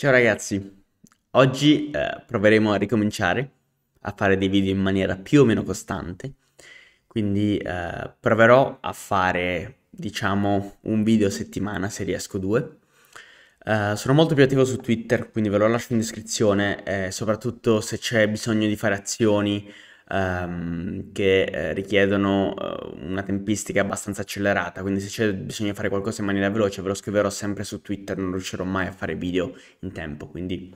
Ciao ragazzi, oggi eh, proveremo a ricominciare a fare dei video in maniera più o meno costante, quindi eh, proverò a fare diciamo un video a settimana se riesco due. Eh, sono molto più attivo su Twitter, quindi ve lo lascio in descrizione, eh, soprattutto se c'è bisogno di fare azioni ehm, che eh, richiedono eh, una tempistica abbastanza accelerata, quindi se c'è bisogna fare qualcosa in maniera veloce ve lo scriverò sempre su Twitter, non riuscirò mai a fare video in tempo, quindi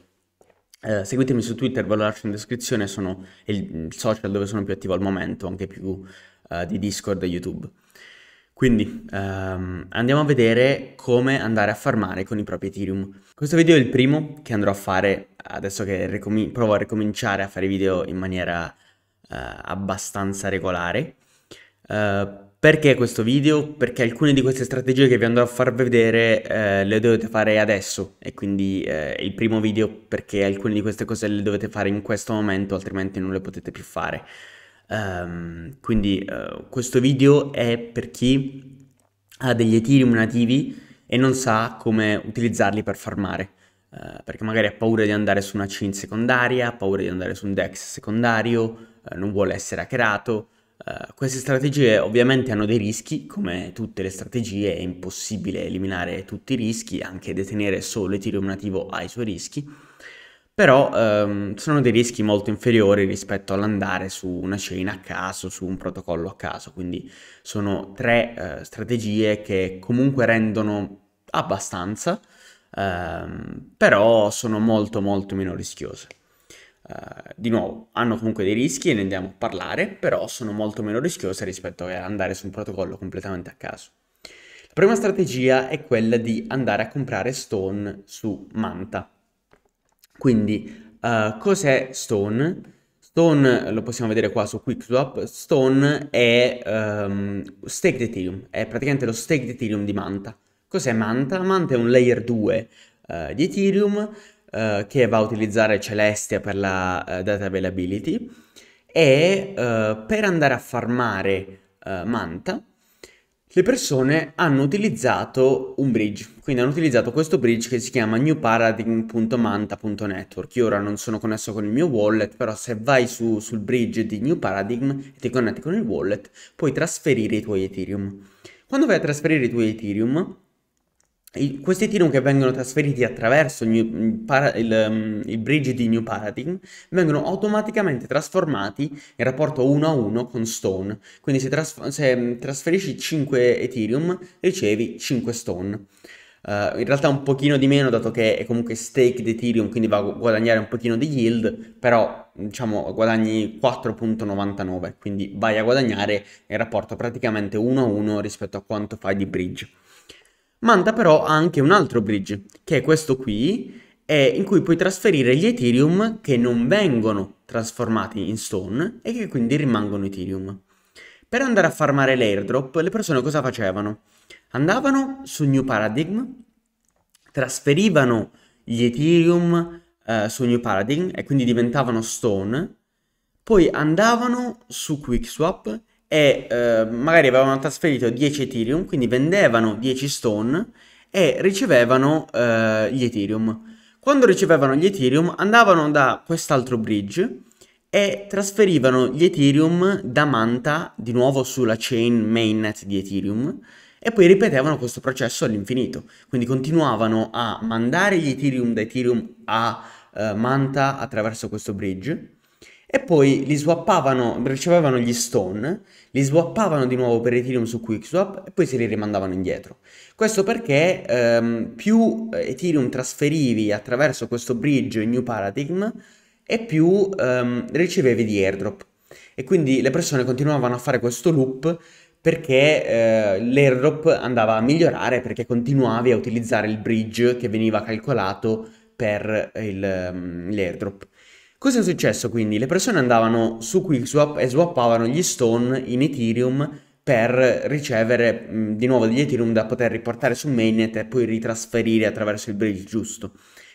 eh, seguitemi su Twitter, ve lo lascio in descrizione, sono il social dove sono più attivo al momento, anche più eh, di Discord e YouTube. Quindi ehm, andiamo a vedere come andare a farmare con i propri Ethereum. Questo video è il primo che andrò a fare adesso che ricomin- provo a ricominciare a fare video in maniera eh, abbastanza regolare. Eh, perché questo video? Perché alcune di queste strategie che vi andrò a far vedere eh, le dovete fare adesso e quindi è il primo video perché alcune di queste cose le dovete fare in questo momento altrimenti non le potete più fare. Um, quindi uh, questo video è per chi ha degli Ethereum nativi e non sa come utilizzarli per farmare. Eh, perché magari ha paura di andare su una chain secondaria, ha paura di andare su un dex secondario, eh, non vuole essere hackerato. Uh, queste strategie ovviamente hanno dei rischi, come tutte le strategie è impossibile eliminare tutti i rischi, anche detenere solo Ethereum nativo ha i suoi rischi, però um, sono dei rischi molto inferiori rispetto all'andare su una chain a caso, su un protocollo a caso, quindi sono tre uh, strategie che comunque rendono abbastanza, ehm, però sono molto molto meno rischiose. Uh, di nuovo, hanno comunque dei rischi e ne andiamo a parlare, però sono molto meno rischiose rispetto a andare su un protocollo completamente a caso. La prima strategia è quella di andare a comprare Stone su Manta. Quindi, uh, cos'è Stone? Stone, lo possiamo vedere qua su QuickSwap, Stone è um, ehm, stake di Ethereum, è praticamente lo stake di Ethereum di Manta. Cos'è Manta? Manta è un layer 2 eh, di Ethereum eh, che va a utilizzare Celestia per la eh, data availability e eh, per andare a farmare eh, Manta le persone hanno utilizzato un bridge, quindi hanno utilizzato questo bridge che si chiama newparadigm.manta.network. Io ora non sono connesso con il mio wallet, però se vai su, sul bridge di New Paradigm e ti connetti con il wallet, puoi trasferire i tuoi Ethereum. Quando vai a trasferire i tuoi Ethereum, i, questi Ethereum che vengono trasferiti attraverso new, para, il, um, il, bridge di New Paradigm vengono automaticamente trasformati in rapporto 1 a 1 con Stone. Quindi se, trasf se mm, trasferisci 5 Ethereum ricevi 5 Stone. Uh, in realtà un pochino di meno dato che è comunque stake di Ethereum, quindi va a guadagnare un pochino di yield, però diciamo guadagni 4.99, quindi vai a guadagnare in rapporto praticamente 1 a 1 rispetto a quanto fai di bridge. Manta però anche un altro bridge, che è questo qui, eh, in cui puoi trasferire gli Ethereum che non vengono trasformati in Stone e che quindi rimangono Ethereum. Per andare a farmare l'airdrop, le persone cosa facevano? Andavano su New Paradigm, trasferivano gli Ethereum eh, su New Paradigm e quindi diventavano Stone, poi andavano su QuickSwap e eh, magari avevano trasferito 10 Ethereum, quindi vendevano 10 Stone e ricevevano eh, gli Ethereum. Quando ricevevano gli Ethereum andavano da quest'altro bridge e trasferivano gli Ethereum da Manta di nuovo sulla chain mainnet di Ethereum e poi ripetevano questo processo all'infinito. Quindi continuavano a mandare gli Ethereum da Ethereum a eh, Manta attraverso questo bridge e poi li swappavano, ricevevano gli stone, li swappavano di nuovo per Ethereum su QuickSwap e poi se li rimandavano indietro. Questo perché ehm, più eh, Ethereum trasferivi attraverso questo bridge in New Paradigm e più ehm, ricevevi di airdrop. E quindi le persone continuavano a fare questo loop perché eh, l'airdrop andava a migliorare perché continuavi a utilizzare il bridge che veniva calcolato per il, ehm, l'airdrop. Cosa è successo quindi? Le persone andavano su QuickSwap e swappavano gli stone in Ethereum per ricevere mh, mm, di nuovo degli Ethereum da poter riportare su mainnet e poi ritrasferire attraverso il bridge giusto.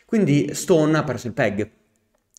Quindi Stone ha perso il peg.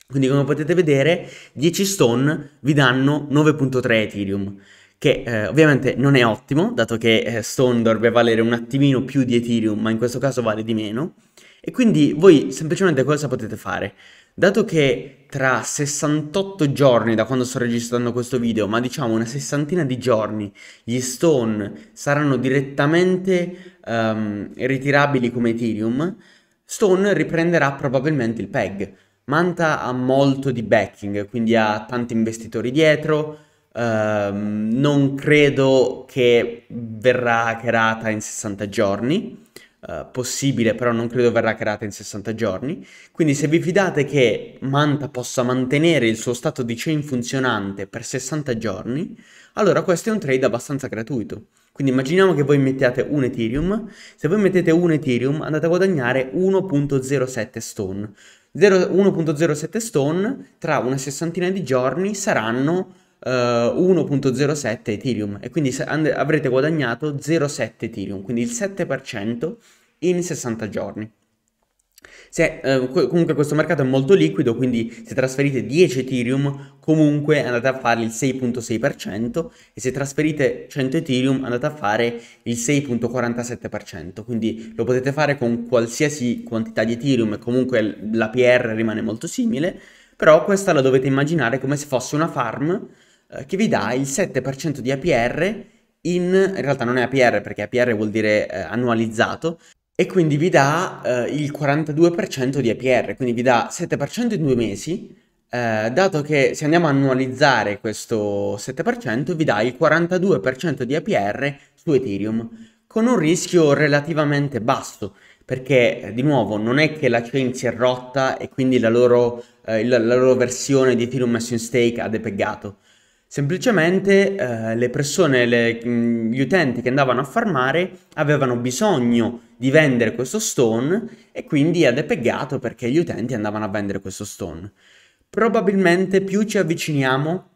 Quindi come potete vedere 10 Stone vi danno 9.3 Ethereum che eh, ovviamente non è ottimo, dato che eh, Stone dovrebbe valere un attimino più di Ethereum, ma in questo caso vale di meno. E quindi voi semplicemente cosa potete fare? Dato che tra 68 giorni da quando sto registrando questo video, ma diciamo una sessantina di giorni, gli stone saranno direttamente um, ritirabili come Ethereum, Stone riprenderà probabilmente il PEG. Manta ha molto di backing, quindi ha tanti investitori dietro, um, non credo che verrà hackerata in 60 giorni. Eh, possibile, però non credo verrà creata in 60 giorni. Quindi se vi fidate che Manta possa mantenere il suo stato di chain funzionante per 60 giorni, allora questo è un trade abbastanza gratuito. Quindi immaginiamo che voi mettiate un Ethereum, se voi mettete un Ethereum andate a guadagnare 1.07 stone. 1.07 stone tra una sessantina di giorni saranno uh, eh, 1.07 Ethereum e quindi avrete guadagnato 0,7 Ethereum, quindi il 7% in 60 giorni. Se, eh, comunque questo mercato è molto liquido, quindi se trasferite 10 Ethereum comunque andate a fare il 6.6% e se trasferite 100 Ethereum andate a fare il 6.47%, quindi lo potete fare con qualsiasi quantità di Ethereum e comunque l'APR rimane molto simile, però questa la dovete immaginare come se fosse una farm eh, che vi dà il 7% di APR in, in realtà non è APR perché APR vuol dire eh, annualizzato, e quindi vi dà eh, il 42% di APR, quindi vi dà 7% in due mesi, eh, dato che se andiamo a annualizzare questo 7% vi dà il 42% di APR su Ethereum, con un rischio relativamente basso, perché eh, di nuovo non è che la chain si è rotta e quindi la loro, eh, la, la loro versione di Ethereum messo in stake ha depeggato, Semplicemente eh, le persone, le, mm, gli utenti che andavano a farmare avevano bisogno di vendere questo stone e quindi è depeggato perché gli utenti andavano a vendere questo stone. Probabilmente più ci avviciniamo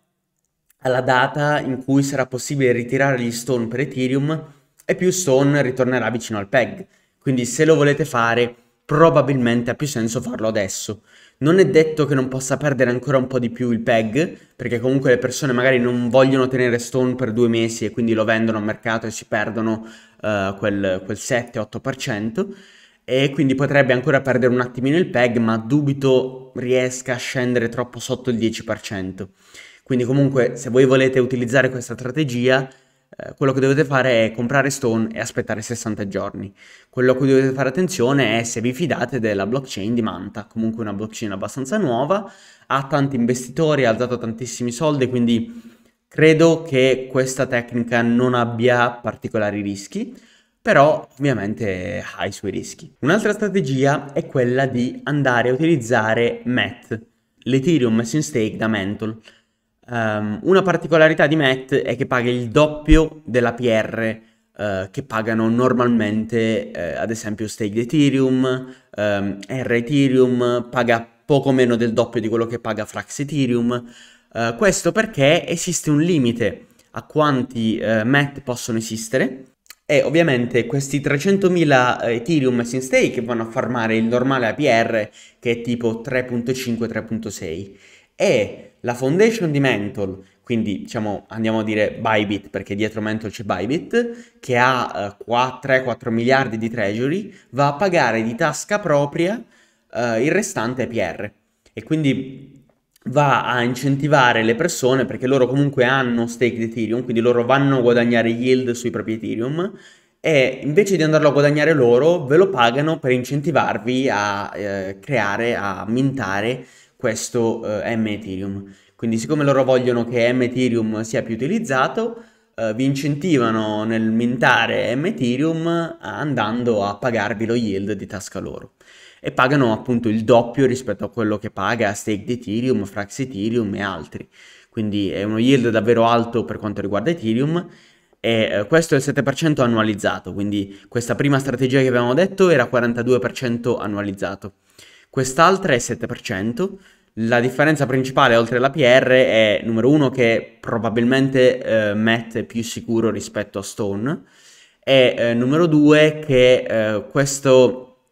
alla data in cui sarà possibile ritirare gli stone per Ethereum e più stone ritornerà vicino al PEG. Quindi se lo volete fare probabilmente ha più senso farlo adesso. Non è detto che non possa perdere ancora un po' di più il PEG, perché comunque le persone magari non vogliono tenere Stone per due mesi e quindi lo vendono a mercato e si perdono uh, quel, quel 7-8%, e quindi potrebbe ancora perdere un attimino il PEG, ma dubito riesca a scendere troppo sotto il 10%. Quindi comunque se voi volete utilizzare questa strategia eh, quello che dovete fare è comprare Stone e aspettare 60 giorni. Quello a cui dovete fare attenzione è se vi fidate della blockchain di Manta, comunque una blockchain abbastanza nuova, ha tanti investitori, ha alzato tantissimi soldi, quindi credo che questa tecnica non abbia particolari rischi però ovviamente ha i suoi rischi. Un'altra strategia è quella di andare a utilizzare MET, l'Ethereum Messing stake da Mentol. Um, una particolarità di Matt è che paga il doppio della PR uh, eh, che pagano normalmente, uh, ad esempio, Stake Ethereum, um, R Ethereum, paga poco meno del doppio di quello che paga Frax Ethereum. Uh, questo perché esiste un limite a quanti Matt possono esistere. E ovviamente questi 300.000 Ethereum messi in stake vanno a farmare il normale APR che è tipo 3.5-3.6 e la foundation di Mental, quindi diciamo andiamo a dire Bybit perché dietro Mental c'è Bybit, che ha eh, 3-4 miliardi di treasury, va a pagare di tasca propria eh, il restante PR e quindi va a incentivare le persone perché loro comunque hanno stake di Ethereum, quindi loro vanno a guadagnare yield sui propri Ethereum e invece di andarlo a guadagnare loro ve lo pagano per incentivarvi a eh, creare, a mintare questo eh, M Ethereum. Quindi siccome loro vogliono che M Ethereum sia più utilizzato, eh, vi incentivano nel mintare M Ethereum eh, andando a pagarvi lo yield di tasca loro. E pagano appunto il doppio rispetto a quello che paga Stake di Ethereum, Frax Ethereum e altri. Quindi è uno yield davvero alto per quanto riguarda Ethereum e eh, questo è il 7% annualizzato, quindi questa prima strategia che abbiamo detto era 42% annualizzato quest'altra è 7%. La differenza principale oltre alla PR è numero uno che probabilmente eh, Matt è più sicuro rispetto a Stone e eh, numero due che eh, questo,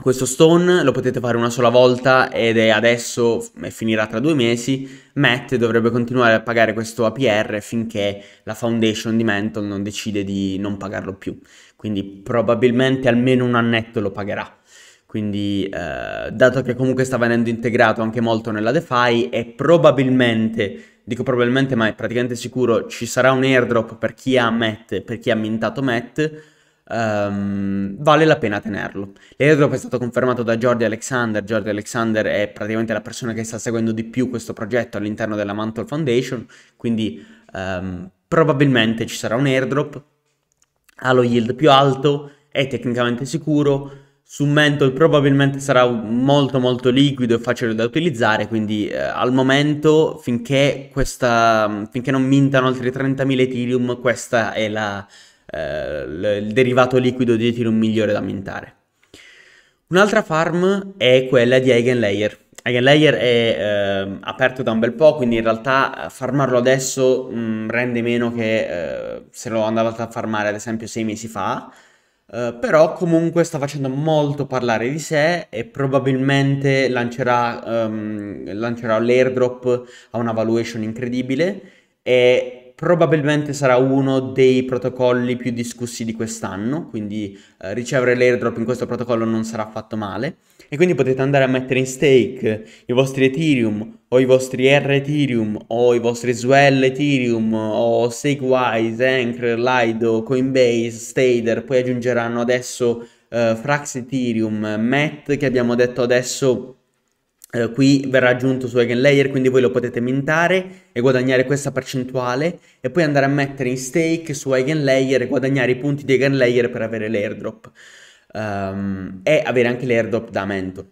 questo, Stone lo potete fare una sola volta ed è adesso e finirà tra due mesi. Matt dovrebbe continuare a pagare questo APR finché la foundation di Mental non decide di non pagarlo più. Quindi probabilmente almeno un annetto lo pagherà quindi eh, dato che comunque sta venendo integrato anche molto nella DeFi e probabilmente, dico probabilmente ma è praticamente sicuro, ci sarà un airdrop per chi ha MET, per chi ha mintato MET, ehm, vale la pena tenerlo. L'airdrop è stato confermato da Jordi Alexander, Jordi Alexander è praticamente la persona che sta seguendo di più questo progetto all'interno della Mantle Foundation, quindi ehm, probabilmente ci sarà un airdrop, ha lo yield più alto, è tecnicamente sicuro, su Mentor probabilmente sarà molto molto liquido e facile da utilizzare, quindi eh, al momento finché, questa, finché non mintano altri 30.000 Ethereum, questo è la, eh, il derivato liquido di Ethereum migliore da mintare. Un'altra farm è quella di Eigenlayer. Eigenlayer è eh, aperto da un bel po', quindi in realtà eh, farmarlo adesso mh, mm, rende meno che eh, se lo andavate a farmare ad esempio sei mesi fa, eh, però comunque sta facendo molto parlare di sé e probabilmente lancerà, um, lancerà l'airdrop a una valuation incredibile e probabilmente sarà uno dei protocolli più discussi di quest'anno, quindi eh, ricevere l'airdrop in questo protocollo non sarà affatto male e quindi potete andare a mettere in stake i vostri Ethereum o i vostri R Ethereum o i vostri Swell Ethereum o Stakewise, Anchor, Lido, Coinbase, Stader, poi aggiungeranno adesso eh, Frax Ethereum, MET che abbiamo detto adesso eh, qui verrà aggiunto su Eigen Layer, quindi voi lo potete mintare e guadagnare questa percentuale e poi andare a mettere in stake su EigenLayer e guadagnare i punti di Eigen Layer per avere l'airdrop um, e avere anche l'airdrop da mento.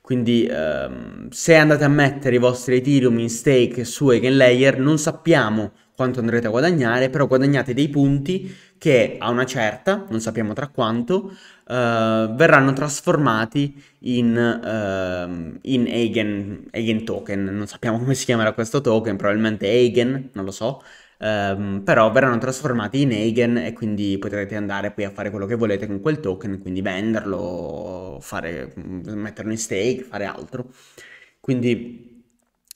Quindi um, se andate a mettere i vostri Ethereum in stake su Eigen Layer non sappiamo quanto andrete a guadagnare, però guadagnate dei punti che a una certa, non sappiamo tra quanto, uh, verranno trasformati in, uh, in Eigen, Eigen, Token, non sappiamo come si chiamerà questo token, probabilmente Eigen, non lo so, um, però verranno trasformati in Eigen e quindi potrete andare poi a fare quello che volete con quel token, quindi venderlo, fare, metterlo in stake, fare altro. Quindi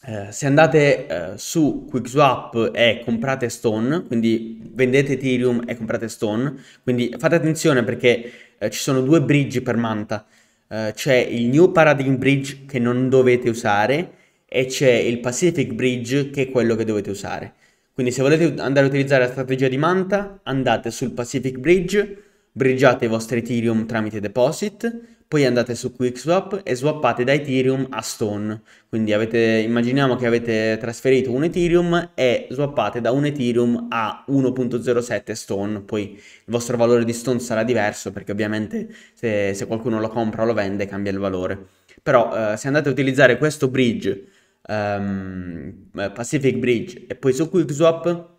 eh, se andate eh, su QuickSwap e comprate Stone, quindi vendete Ethereum e comprate Stone, quindi fate attenzione perché eh, ci sono due bridge per Manta. Eh, c'è il New Paradigm Bridge che non dovete usare e c'è il Pacific Bridge che è quello che dovete usare. Quindi se volete andare a utilizzare la strategia di Manta, andate sul Pacific Bridge, bridgeate i vostri Ethereum tramite deposit poi andate su QuickSwap e swappate da Ethereum a Stone. Quindi avete, immaginiamo che avete trasferito un Ethereum e swappate da un Ethereum a 1.07 Stone. Poi il vostro valore di Stone sarà diverso perché ovviamente se, se qualcuno lo compra o lo vende cambia il valore. Però eh, se andate a utilizzare questo bridge, um, Pacific Bridge e poi su QuickSwap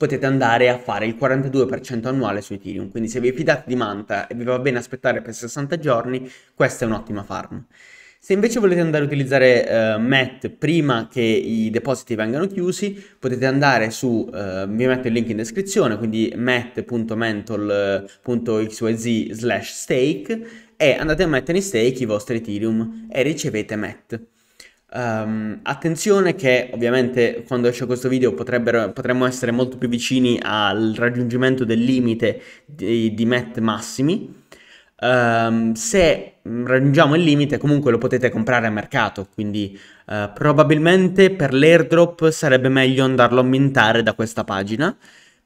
potete andare a fare il 42% annuale su Ethereum. Quindi se vi fidate di Manta e vi va bene aspettare per 60 giorni, questa è un'ottima farm. Se invece volete andare a utilizzare uh, eh, MET prima che i depositi vengano chiusi, potete andare su, uh, vi metto il link in descrizione, quindi met.mental.xyz slash stake e andate a mettere in stake i vostri Ethereum e ricevete MET. Um, attenzione che ovviamente quando esce questo video potremmo essere molto più vicini al raggiungimento del limite di, di MET massimi. Um, se raggiungiamo il limite comunque lo potete comprare a mercato, quindi uh, probabilmente per l'airdrop sarebbe meglio andarlo a mintare da questa pagina,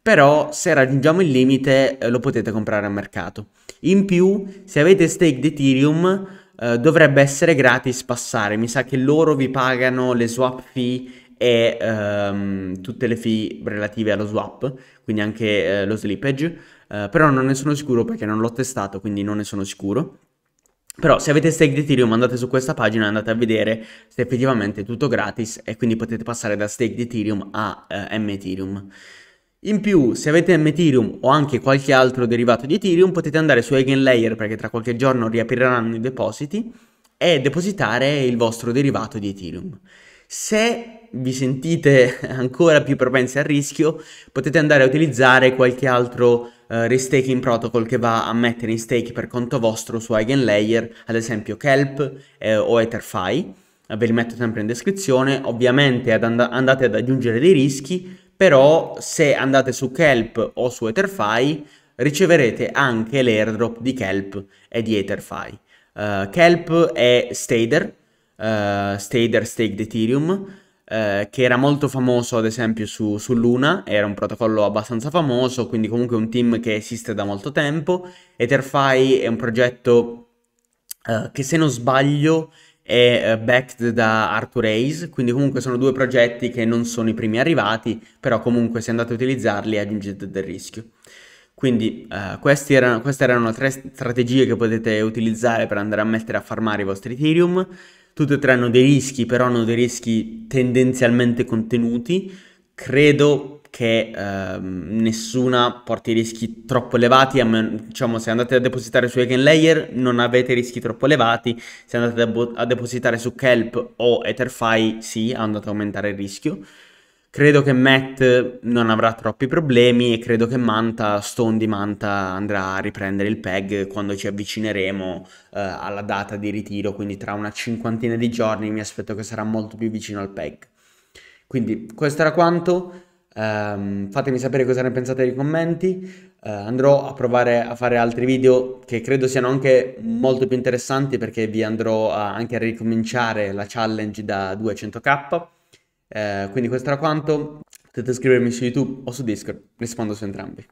però se raggiungiamo il limite eh, lo potete comprare a mercato. In più, se avete stake di Ethereum eh, dovrebbe essere gratis passare. Mi sa che loro vi pagano le swap fee e um, tutte le fee relative allo swap, quindi anche uh, lo slippage. Uh, però non ne sono sicuro perché non l'ho testato, quindi non ne sono sicuro. Però se avete stake di Ethereum andate su questa pagina e andate a vedere se effettivamente è tutto gratis e quindi potete passare da stake di Ethereum a uh, M Ethereum. In più, se avete Ethereum o anche qualche altro derivato di Ethereum, potete andare su Eigenlayer perché tra qualche giorno riapriranno i depositi e depositare il vostro derivato di Ethereum. Se vi sentite ancora più propensi al rischio, potete andare a utilizzare qualche altro eh, restaking protocol che va a mettere in stake per conto vostro su Eigenlayer, ad esempio Kelp eh, o EtherFi. Ve li metto sempre in descrizione. Ovviamente and- andate ad aggiungere dei rischi, però se andate su Kelp o su Etherfi riceverete anche l'airdrop di Kelp e di Etherfi. Uh, Kelp è Stader, uh, Stader Staked Ethereum, eh, che era molto famoso ad esempio su, su, Luna, era un protocollo abbastanza famoso, quindi comunque un team che esiste da molto tempo. Etherfi è un progetto eh, che se non sbaglio è eh, backed da Arthur Hayes, quindi comunque sono due progetti che non sono i primi arrivati, però comunque se andate a utilizzarli aggiungete del rischio. Quindi eh, uh, erano, queste erano tre strategie che potete utilizzare per andare a mettere a farmare i vostri Ethereum. Tutte e tre hanno dei rischi, però hanno dei rischi tendenzialmente contenuti. Credo che ehm, nessuna porti rischi troppo elevati, diciamo se andate a depositare su Eigen Layer non avete rischi troppo elevati, se andate a, bo- a depositare su Kelp o Etherfi sì, andate a aumentare il rischio. Credo che Matt non avrà troppi problemi e credo che Manta, Stone di Manta andrà a riprendere il PEG quando ci avvicineremo eh, alla data di ritiro, quindi tra una cinquantina di giorni mi aspetto che sarà molto più vicino al PEG. Quindi questo era quanto. Um, fatemi sapere cosa ne pensate nei commenti. Uh, andrò a provare a fare altri video che credo siano anche molto più interessanti perché vi andrò a, anche a ricominciare la challenge da 200k. Uh, eh, quindi questo era quanto. Potete iscrivermi su YouTube o su Discord, rispondo su entrambi.